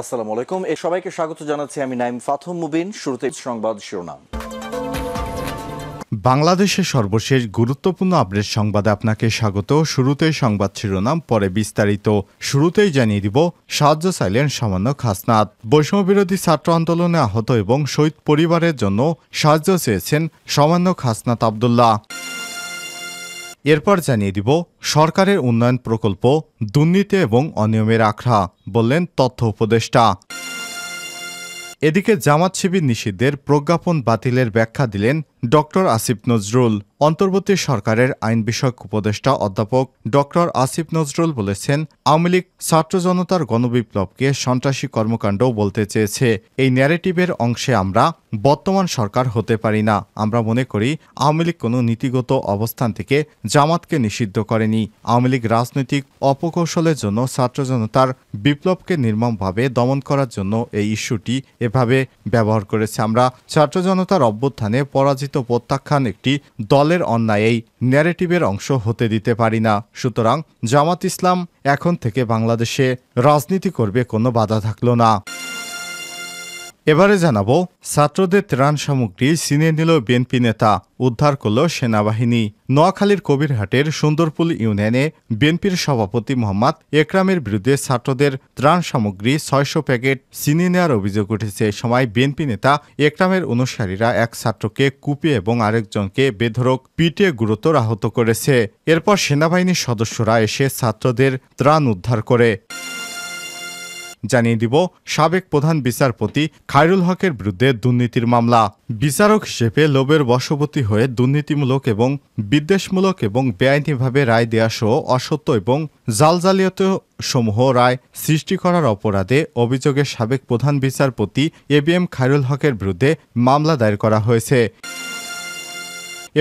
আসসালামু আলাইকুম এ সবাইকে স্বাগত জানাচ্ছি আমি নাইম ফাথম মুবিন শুরুতে সংবাদ শিরোনাম বাংলাদেশের সর্বশেষ গুরুত্বপূর্ণ আপডেট সংবাদে আপনাকে স্বাগত শুরুতে সংবাদ শিরোনাম পরে বিস্তারিত শুরুতেই জানিয়ে দিব সাহায্য চাইলেন সামান্য খাসনাত বৈষম্যবিরোধী ছাত্র আন্দোলনে আহত এবং শহীদ পরিবারের জন্য সাহায্য চেয়েছেন সামান্য খাসনাত আবদুল্লাহ এরপর জানিয়ে দিব সরকারের উন্নয়ন প্রকল্প দুর্নীতি এবং অনিয়মের আখড়া বললেন তথ্য উপদেষ্টা এদিকে জামাত শিবির নিষিদ্ধের প্রজ্ঞাপন বাতিলের ব্যাখ্যা দিলেন ডক্টর আসিফ নজরুল অন্তর্বর্তী সরকারের আইন বিষয়ক উপদেষ্টা অধ্যাপক ডক্টর আসিফ নজরুল বলেছেন আওয়ামী লীগ ছাত্র জনতার গণবিপ্লবকে সন্ত্রাসী কর্মকাণ্ড বলতে চেয়েছে এই ন্যারেটিভের অংশে আমরা বর্তমান সরকার হতে পারি না আমরা মনে করি আওয়ামী লীগ কোনো নীতিগত অবস্থান থেকে জামাতকে নিষিদ্ধ করেনি আওয়ামী লীগ রাজনৈতিক অপকৌশলের জন্য ছাত্র জনতার বিপ্লবকে নির্মমভাবে দমন করার জন্য এই ইস্যুটি এভাবে ব্যবহার করেছে আমরা ছাত্র জনতার অভ্যুত্থানে পরাজিত বিস্তারিত প্রত্যাখ্যান একটি দলের অন্যায় এই ন্যারেটিভের অংশ হতে দিতে পারি না সুতরাং জামাত ইসলাম এখন থেকে বাংলাদেশে রাজনীতি করবে কোনো বাধা থাকলো না এবারে জানাবো ছাত্রদের ত্রাণ সামগ্রী ছিনে নিল বিএনপি নেতা উদ্ধার করল সেনাবাহিনী নোয়াখালীর কবিরহাটের সুন্দরপুল ইউনিয়নে বিএনপির সভাপতি মোহাম্মদ একরামের বিরুদ্ধে ছাত্রদের ত্রাণ সামগ্রী ছয়শো প্যাকেট ছিনে নেওয়ার অভিযোগ উঠেছে এ সময় বিএনপি নেতা একরামের অনুসারীরা এক ছাত্রকে কুপিয়ে এবং আরেকজনকে বেধরক পিটে গুরুতর আহত করেছে এরপর সেনাবাহিনীর সদস্যরা এসে ছাত্রদের ত্রাণ উদ্ধার করে জানিয়ে দিব সাবেক প্রধান বিচারপতি খায়রুল হকের বিরুদ্ধে দুর্নীতির মামলা বিচারক হিসেবে লোভের বশবতী হয়ে দুর্নীতিমূলক এবং বিদ্বেষমূলক এবং বেআইনিভাবে রায় দেয়া সহ অসত্য এবং জালজালিয়ত সমূহ রায় সৃষ্টি করার অপরাধে অভিযোগে সাবেক প্রধান বিচারপতি এ বি এম খায়রুল হকের বিরুদ্ধে মামলা দায়ের করা হয়েছে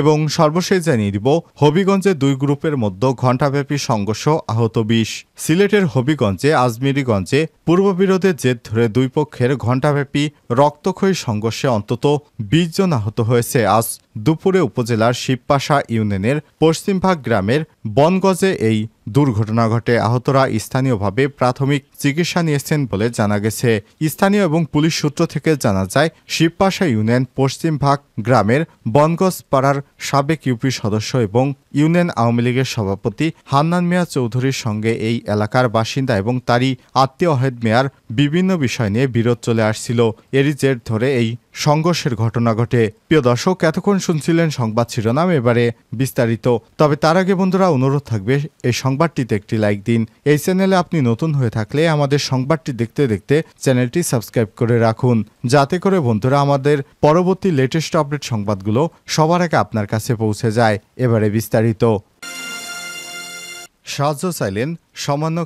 এবং সর্বশেষ জানিয়ে দিব হবিগঞ্জে দুই গ্রুপের মধ্যে ঘণ্টাব্যাপী সংঘর্ষ আহত বিশ সিলেটের হবিগঞ্জে আজমিরিগঞ্জে পূর্ববিরোধের জের ধরে দুই পক্ষের ঘণ্টাব্যাপী রক্তক্ষয়ী সংঘর্ষে অন্তত বিশ জন আহত হয়েছে আজ দুপুরে উপজেলার শিবপাশা ইউনিয়নের পশ্চিমভাগ গ্রামের বনগজে এই দুর্ঘটনা ঘটে আহতরা স্থানীয়ভাবে প্রাথমিক চিকিৎসা নিয়েছেন বলে জানা গেছে স্থানীয় এবং পুলিশ সূত্র থেকে জানা যায় শিবপাশা ইউনিয়ন পশ্চিমভাগ গ্রামের বনগজ পাড়ার সাবেক ইউপি সদস্য এবং ইউনিয়ন আওয়ামী লীগের সভাপতি হান্নান মিয়া চৌধুরীর সঙ্গে এই এলাকার বাসিন্দা এবং তারই আত্মীয় অহেদ মেয়ার বিভিন্ন বিষয় নিয়ে বিরোধ চলে আসছিল এরই জের ধরে এই সংঘর্ষের ঘটনা ঘটে প্রিয় দর্শক এতক্ষণ শুনছিলেন সংবাদ শিরোনাম এবারে বিস্তারিত তবে তার আগে বন্ধুরা অনুরোধ থাকবে এই সংবাদটিতে একটি লাইক দিন এই চ্যানেলে আপনি নতুন হয়ে থাকলে আমাদের সংবাদটি দেখতে দেখতে চ্যানেলটি সাবস্ক্রাইব করে রাখুন যাতে করে বন্ধুরা আমাদের পরবর্তী লেটেস্ট আপডেট সংবাদগুলো সবার আগে আপনার কাছে পৌঁছে যায় এবারে বিস্তারিত সাহায্য চাইলেন সামান্য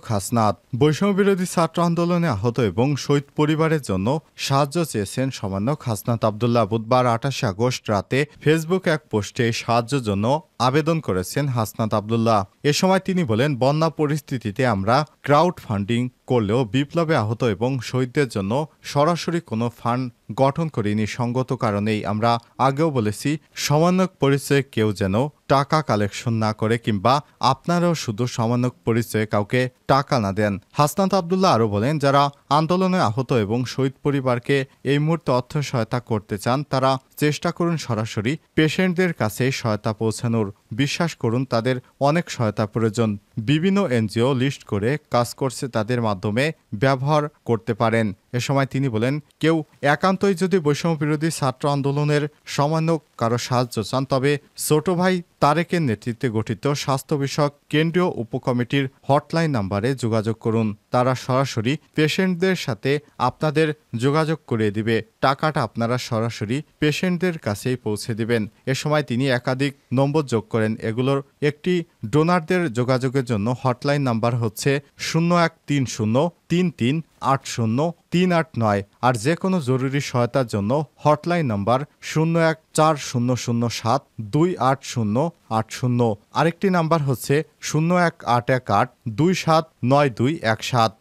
বৈষম্য বিরোধী ছাত্র আন্দোলনে আহত এবং শহীদ পরিবারের জন্য সাহায্য চেয়েছেন সামান্য খাসনাথ আবদুল্লাহ বুধবার আঠাশে আগস্ট রাতে ফেসবুক এক পোস্টে সাহায্যের জন্য আবেদন করেছেন হাসনাত আবদুল্লাহ এ সময় তিনি বলেন বন্যা পরিস্থিতিতে আমরা ক্রাউড ফান্ডিং করলেও বিপ্লবে আহত এবং শহীদদের জন্য সরাসরি কোনো ফান্ড গঠন করিনি সঙ্গত কারণেই আমরা আগেও বলেছি সমন্বয়ক পরিচয়ে কেউ যেন টাকা কালেকশন না করে কিংবা আপনারাও শুধু সমন্বয়ক পরিচয়ে কাউকে কাউকে টাকা না দেন হাসনাত আবদুল্লাহ আরও বলেন যারা আন্দোলনে আহত এবং শহীদ পরিবারকে এই মুহূর্তে অর্থ সহায়তা করতে চান তারা চেষ্টা করুন সরাসরি পেশেন্টদের কাছে সহায়তা পৌঁছানোর বিশ্বাস করুন তাদের অনেক সহায়তা প্রয়োজন বিভিন্ন এনজিও লিস্ট করে কাজ করছে তাদের মাধ্যমে ব্যবহার করতে পারেন এ সময় তিনি বলেন কেউ একান্তই যদি বৈষম্য বিরোধী ছাত্র আন্দোলনের সামান্য কারো সাহায্য চান তবে ছোট ভাই তারেকের নেতৃত্বে গঠিত স্বাস্থ্য বিষয়ক কেন্দ্রীয় উপকমিটির হটলাইন নাম্বারে যোগাযোগ করুন তারা সরাসরি পেশেন্টদের সাথে আপনাদের যোগাযোগ করে দিবে টাকাটা আপনারা সরাসরি পেশেন্টদের কাছেই পৌঁছে দিবেন এ সময় তিনি একাধিক নম্বর যোগ করেন এগুলোর একটি ডোনারদের যোগাযোগের জন্য হটলাইন নাম্বার হচ্ছে শূন্য এক তিন শূন্য তিন তিন আট শূন্য তিন আট নয় আর যে কোনো জরুরি সহায়তার জন্য হটলাইন নাম্বার শূন্য এক চার শূন্য শূন্য সাত দুই আট শূন্য আট শূন্য আরেকটি নাম্বার হচ্ছে শূন্য এক আট এক আট দুই সাত নয় দুই এক সাত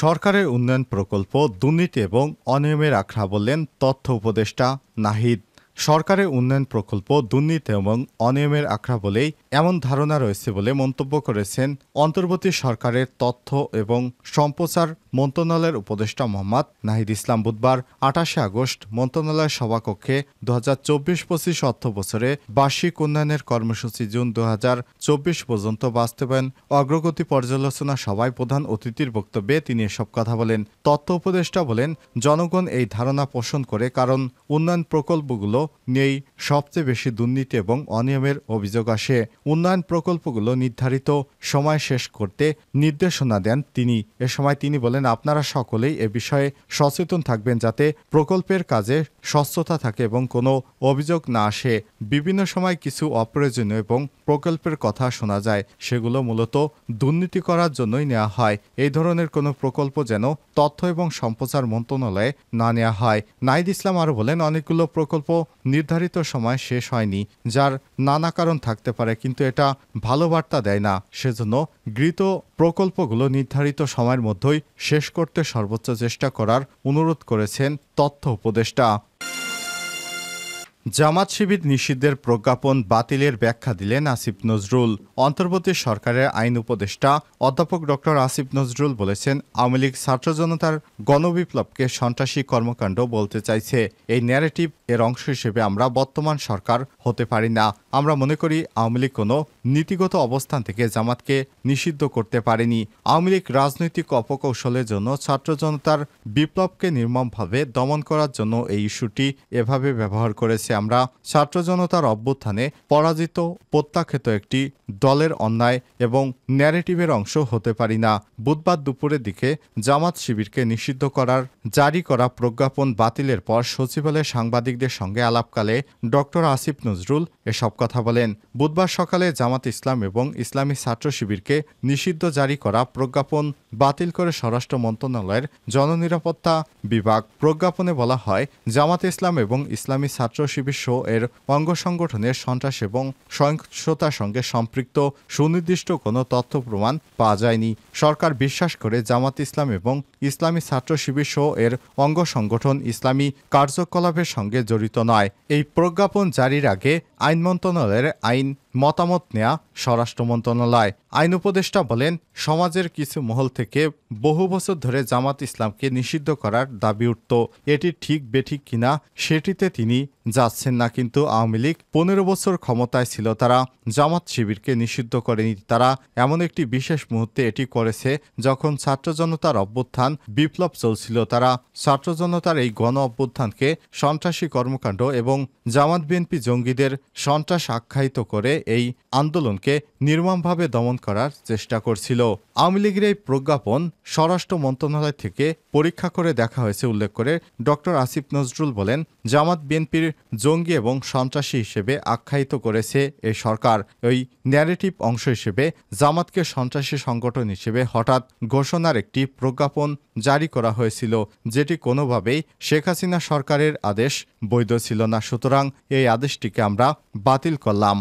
সরকারের উন্নয়ন প্রকল্প দুর্নীতি এবং অনিয়মের আখড়া বললেন তথ্য উপদেষ্টা নাহিদ সরকারের উন্নয়ন প্রকল্প দুর্নীতি এবং অনিয়মের আখড়া বলেই এমন ধারণা রয়েছে বলে মন্তব্য করেছেন অন্তর্বর্তী সরকারের তথ্য এবং সম্প্রচার মন্ত্রণালয়ের উপদেষ্টা মোহাম্মদ নাহিদ ইসলাম বুধবার আঠাশে আগস্ট মন্ত্রণালয়ের সভাকক্ষে দু হাজার চব্বিশ পঁচিশ অর্থ বছরে বার্ষিক উন্নয়নের কর্মসূচি জুন দু হাজার চব্বিশ পর্যন্ত বাস্তবায়ন অগ্রগতি পর্যালোচনা সভায় প্রধান অতিথির বক্তব্যে তিনি এসব কথা বলেন তথ্য উপদেষ্টা বলেন জনগণ এই ধারণা পোষণ করে কারণ উন্নয়ন প্রকল্পগুলো নেই সবচেয়ে বেশি দুর্নীতি এবং অনিয়মের অভিযোগ আসে উন্নয়ন প্রকল্পগুলো নির্ধারিত সময় শেষ করতে নির্দেশনা দেন তিনি এ সময় তিনি বলেন আপনারা সকলেই এ বিষয়ে সচেতন থাকবেন যাতে প্রকল্পের কাজে স্বচ্ছতা থাকে এবং কোনো অভিযোগ না আসে বিভিন্ন সময় কিছু অপ্রয়োজনীয় এবং প্রকল্পের কথা শোনা যায় সেগুলো মূলত দুর্নীতি করার জন্যই নেওয়া হয় এই ধরনের কোনো প্রকল্প যেন তথ্য এবং সম্প্রচার মন্ত্রণালয়ে না নেওয়া হয় নাইদ ইসলাম আরও বলেন অনেকগুলো প্রকল্প নির্ধারিত সময় শেষ হয়নি যার নানা কারণ থাকতে পারে কিন্তু এটা ভালো বার্তা দেয় না সেজন্য গৃহীত প্রকল্পগুলো নির্ধারিত সময়ের মধ্যেই শেষ করতে সর্বোচ্চ চেষ্টা করার অনুরোধ করেছেন তথ্য উপদেষ্টা জামাত শিবির নিষিদ্ধের প্রজ্ঞাপন বাতিলের ব্যাখ্যা দিলেন আসিফ নজরুল অন্তর্বর্তী সরকারের আইন উপদেষ্টা অধ্যাপক ডক্টর আসিফ নজরুল বলেছেন আওয়ামী লীগ ছাত্র জনতার গণবিপ্লবকে সন্ত্রাসী কর্মকাণ্ড বলতে চাইছে এই ন্যারেটিভ এর অংশ হিসেবে আমরা বর্তমান সরকার হতে পারি না আমরা মনে করি আওয়ামী লীগ কোনো নীতিগত অবস্থান থেকে জামাতকে নিষিদ্ধ করতে পারেনি আওয়ামী লীগ রাজনৈতিক অপকৌশলের জন্য ছাত্র জনতার বিপ্লবকে নির্মমভাবে দমন করার জন্য এই ইস্যুটি এভাবে ব্যবহার করেছে আমরা ছাত্র জনতার অভ্যুত্থানে পরাজিত প্রত্যাখ্যাত একটি দলের অন্যায় এবং ন্যারেটিভের অংশ হতে পারি না বুধবার দুপুরের দিকে জামাত শিবিরকে নিষিদ্ধ করার জারি করা প্রজ্ঞাপন বাতিলের পর সচিবালয়ে সাংবাদিকদের সঙ্গে আলাপকালে ডক্টর আসিফ নজরুল এসব কথা বলেন বুধবার সকালে জামাত জামাত ইসলাম এবং ইসলামী ছাত্র শিবিরকে নিষিদ্ধ জারি করা প্রজ্ঞাপন বাতিল করে স্বরাষ্ট্র মন্ত্রণালয়ের জননিরাপত্তা বিভাগ প্রজ্ঞাপনে বলা হয় জামাত ইসলাম এবং ইসলামী ছাত্র শিবির শো এর অঙ্গ সংগঠনের সন্ত্রাস এবং সহিংসতার সঙ্গে সম্পৃক্ত সুনির্দিষ্ট কোনো তথ্য প্রমাণ পাওয়া যায়নি সরকার বিশ্বাস করে জামাত ইসলাম এবং ইসলামী ছাত্র শিবির শো এর অঙ্গ সংগঠন ইসলামী কার্যকলাপের সঙ্গে জড়িত নয় এই প্রজ্ঞাপন জারির আগে আইন মন্ত্রণালয়ের আইন মতামত নেয়া স্বরাষ্ট্র মন্ত্রণালয় আইন উপদেষ্টা বলেন সমাজের কিছু মহল থেকে বহু বছর ধরে জামাত ইসলামকে নিষিদ্ধ করার দাবি উঠত এটি ঠিক বেঠিক কিনা সেটিতে তিনি যাচ্ছেন না কিন্তু আওয়ামী লীগ পনেরো বছর ক্ষমতায় ছিল তারা জামাত শিবিরকে নিষিদ্ধ করেনি তারা এমন একটি বিশেষ মুহূর্তে এটি করেছে যখন ছাত্র জনতার অভ্যুত্থান বিপ্লব চলছিল তারা ছাত্র জনতার এই গণ অভ্যুত্থানকে সন্ত্রাসী কর্মকাণ্ড এবং জামাত বিএনপি জঙ্গিদের সন্ত্রাস আখ্যায়িত করে এই আন্দোলনকে নির্মমভাবে দমন করার চেষ্টা করছিল আওয়ামী লীগের এই প্রজ্ঞাপন স্বরাষ্ট্র মন্ত্রণালয় থেকে পরীক্ষা করে দেখা হয়েছে উল্লেখ করে ডক্টর আসিফ নজরুল বলেন জামাত বিএনপির জঙ্গি এবং সন্ত্রাসী হিসেবে আখ্যায়িত করেছে এই সরকার ওই ন্যারেটিভ অংশ হিসেবে জামাতকে সন্ত্রাসী সংগঠন হিসেবে হঠাৎ ঘোষণার একটি প্রজ্ঞাপন জারি করা হয়েছিল যেটি কোনোভাবেই শেখ হাসিনা সরকারের আদেশ বৈধ ছিল না সুতরাং এই আদেশটিকে আমরা বাতিল করলাম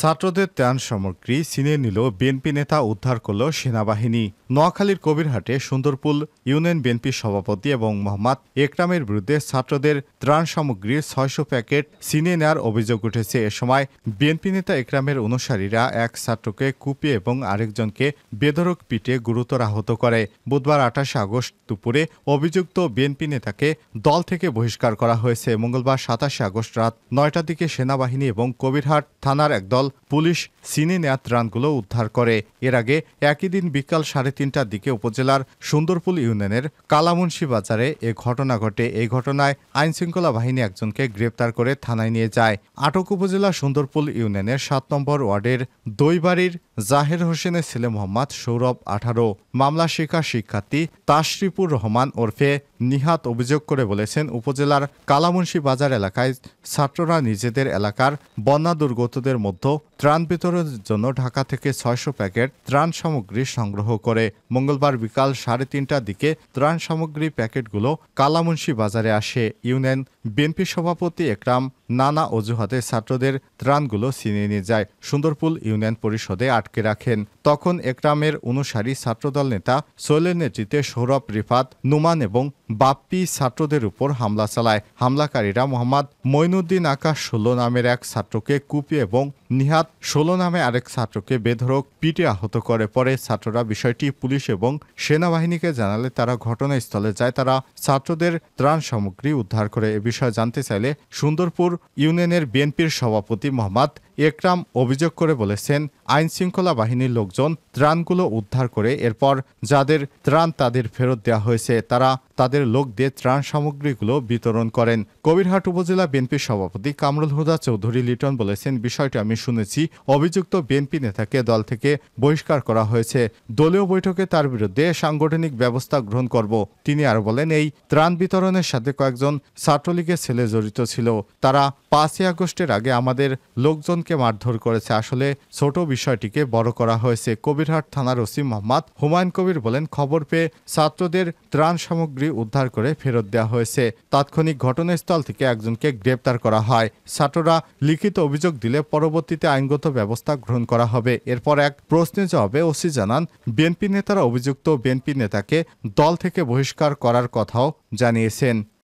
ছাত্রদের ত্রাণ সামগ্রী ছিনিয়ে নিল বিএনপি নেতা উদ্ধার করল সেনাবাহিনী নোয়াখালীর কবিরহাটে সুন্দরপুল ইউনিয়ন বিএনপি সভাপতি এবং মোহাম্মদ একরামের বিরুদ্ধে ছাত্রদের ত্রাণ সামগ্রীর ছয়শো প্যাকেট ছিনিয়ে নেওয়ার অভিযোগ উঠেছে এ সময় বিএনপি নেতা একরামের অনুসারীরা এক ছাত্রকে কুপিয়ে এবং আরেকজনকে বেধরক পিটে গুরুতর আহত করে বুধবার আঠাশে আগস্ট দুপুরে অভিযুক্ত বিএনপি নেতাকে দল থেকে বহিষ্কার করা হয়েছে মঙ্গলবার সাতাশে আগস্ট রাত নয়টার দিকে সেনাবাহিনী এবং কবিরহাট থানার একদল দল পুলিশ সিনি নেয়াত রানগুলো উদ্ধার করে এর আগে একই দিন বিকাল সাড়ে তিনটার দিকে উপজেলার সুন্দরপুল ইউনিয়নের কালামুন্সি বাজারে এ ঘটনা ঘটে এই ঘটনায় আইনশৃঙ্খলা বাহিনী একজনকে গ্রেপ্তার করে থানায় নিয়ে যায় আটক উপজেলা সুন্দরপুল ইউনিয়নের সাত নম্বর ওয়ার্ডের দইবাড়ির জাহের হোসেনের ছেলে মোহাম্মদ সৌরভ আঠারো মামলা শিকার শিক্ষার্থী তাশরিপুর রহমান ওরফে নিহাত অভিযোগ করে বলেছেন উপজেলার কালামুন্সি বাজার এলাকায় ছাত্ররা নিজেদের এলাকার বন্যা দুর্গতদের মধ্যে ত্রাণ বিতরণের জন্য ঢাকা থেকে ছয়শো প্যাকেট ত্রাণ সামগ্রী সংগ্রহ করে মঙ্গলবার বিকাল সাড়ে তিনটার দিকে ত্রাণ সামগ্রী প্যাকেটগুলো কালামুন্সি বাজারে আসে ইউনিয়ন বিএনপি সভাপতি একরাম নানা অজুহাতে ছাত্রদের ত্রাণগুলো ছিনিয়ে নিয়ে যায় সুন্দরপুল ইউনিয়ন পরিষদে আটকে রাখেন তখন একরামের অনুসারী ছাত্রদল নেতা সোহেলের নেতৃত্বে সৌরভ রিফাত নুমান এবং বাপ্পি ছাত্রদের উপর হামলা চালায় হামলাকারীরা মোহাম্মদ মইনুদ্দিন আকাশ ষোলো নামের এক ছাত্রকে কুপি এবং নিহাত ষোলো নামে আরেক ছাত্রকে বেধরক পিটে আহত করে পরে ছাত্ররা বিষয়টি পুলিশ এবং সেনাবাহিনীকে জানালে তারা ঘটনাস্থলে যায় তারা ছাত্রদের ত্রাণ সামগ্রী উদ্ধার করে এ বিষয়ে জানতে চাইলে সুন্দরপুর ইউনিয়নের বিএনপির সভাপতি মোহাম্মদ একরাম অভিযোগ করে বলেছেন আইন শৃঙ্খলা বাহিনীর লোকজন ত্রাণগুলো উদ্ধার করে এরপর যাদের ত্রাণ তাদের ফেরত দেওয়া হয়েছে তারা তাদের লোকদের ত্রাণ সামগ্রীগুলো বিতরণ করেন কবিরহাট উপজেলা বিএনপির সভাপতি কামরুল হুদা চৌধুরী লিটন বলেছেন বিষয়টি আমি শুনেছি অভিযুক্ত বিএনপি নেতাকে দল থেকে বহিষ্কার করা হয়েছে দলীয় বৈঠকে তার বিরুদ্ধে সাংগঠনিক ব্যবস্থা গ্রহণ করব তিনি আর বলেন এই ত্রাণ বিতরণের সাথে কয়েকজন ছাত্রলীগের ছেলে জড়িত ছিল তারা পাঁচই আগস্টের আগে আমাদের লোকজন কে মারধর করেছে আসলে ছোট বিষয়টিকে বড় করা হয়েছে কবিরহাট থানার ওসি মোহাম্মদ হুমায়ুন কবির বলেন খবর পেয়ে ছাত্রদের ত্রাণ সামগ্রী উদ্ধার করে ফেরত দেওয়া হয়েছে তাৎক্ষণিক ঘটনাস্থল থেকে একজনকে গ্রেপ্তার করা হয় ছাত্ররা লিখিত অভিযোগ দিলে পরবর্তীতে আইনগত ব্যবস্থা গ্রহণ করা হবে এরপর এক প্রশ্নের জবাবে ওসি জানান বিএনপি নেতারা অভিযুক্ত বিএনপি নেতাকে দল থেকে বহিষ্কার করার কথাও জানিয়েছেন